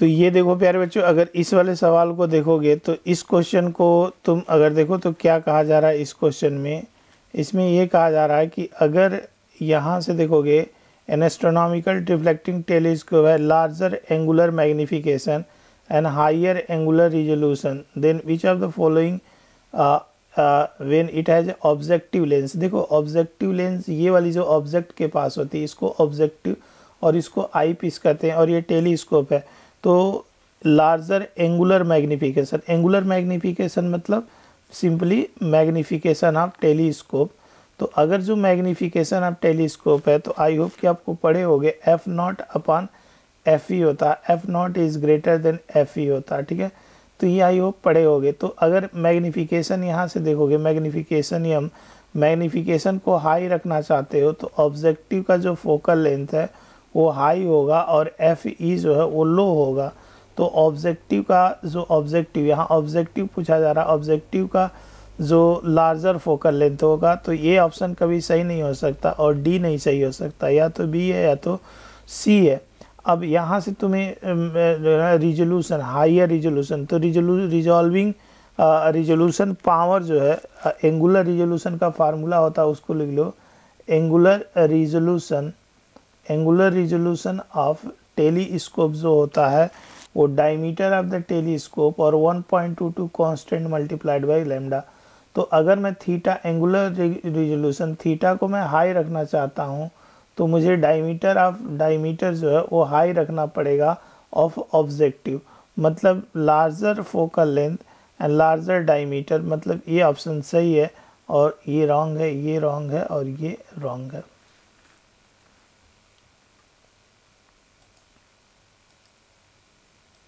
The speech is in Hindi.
तो ये देखो प्यारे बच्चों अगर इस वाले सवाल को देखोगे तो इस क्वेश्चन को तुम अगर देखो तो क्या कहा जा रहा है इस क्वेश्चन में इसमें ये कहा जा रहा है कि अगर यहाँ से देखोगे एन एस्ट्रोनॉमिकल रिफ्लेक्टिंग टेलीस्कोप है larger angular magnification and higher angular resolution than which are the following when it has objective lens देखो ऑब्जेक्टिव लेंस ये वाली जो ऑब्जेक्ट के पास होती है इसको ऑब्जेक्टिव और इसको आई पीस कहते हैं और ये टेलीस्कोप है तो larger angular magnification angular magnification मतलब सिंपली मैग्नीफिकेशन ऑफ टेलीस्कोप तो अगर जो मैग्नीफिकेशन ऑफ टेलीस्कोप है तो आई होप कि आपको पढ़े होंगे F nought upon F E होता है F nought is greater than F E होता है ठीक है तो ये आई होप पढ़े होंगे तो अगर मैग्नीफिकेशन यहाँ से देखोगे मैग्नीफिकेशन या मैग्नीफिकेशन को हाई रखना चाहते हो तो ऑब्जेक्टिव का जो फोकल लेंथ है वो हाई होगा और एफ ई e जो है वो लो होगा तो ऑब्जेक्टिव का जो ऑब्जेक्टिव यहाँ ऑब्जेक्टिव पूछा जा रहा है ऑब्जेक्टिव का जो लार्जर फोकल लेंथ होगा तो ये ऑप्शन कभी सही नहीं हो सकता और डी नहीं सही हो सकता या तो बी है या तो सी है अब यहाँ से तुम्हें रिजोल्यूशन हाइयर रिजोल्यूशन तो रिजोलू रिजॉल्विंग रिजोल्यूशन पावर जो है एंगुलर रिजोल्यूशन तो का फार्मूला होता है उसको लिख लो angular resolution angular resolution of telescope जो होता है वो डायमीटर ऑफ द टेलीस्कोप और 1.22 कॉन्स्टेंट मल्टीप्लाइड बाई लेमडा तो अगर मैं थीटा एंगुलर रिजोल्यूशन थीटा को मैं हाई रखना चाहता हूँ तो मुझे डायमीटर ऑफ डायमीटर जो है वो हाई रखना पड़ेगा ऑफ ऑब्जेक्टिव मतलब larger focal length and larger diameter मतलब ये ऑप्शन सही है और ये रॉन्ग है ये रॉन्ग है और ये रॉन्ग है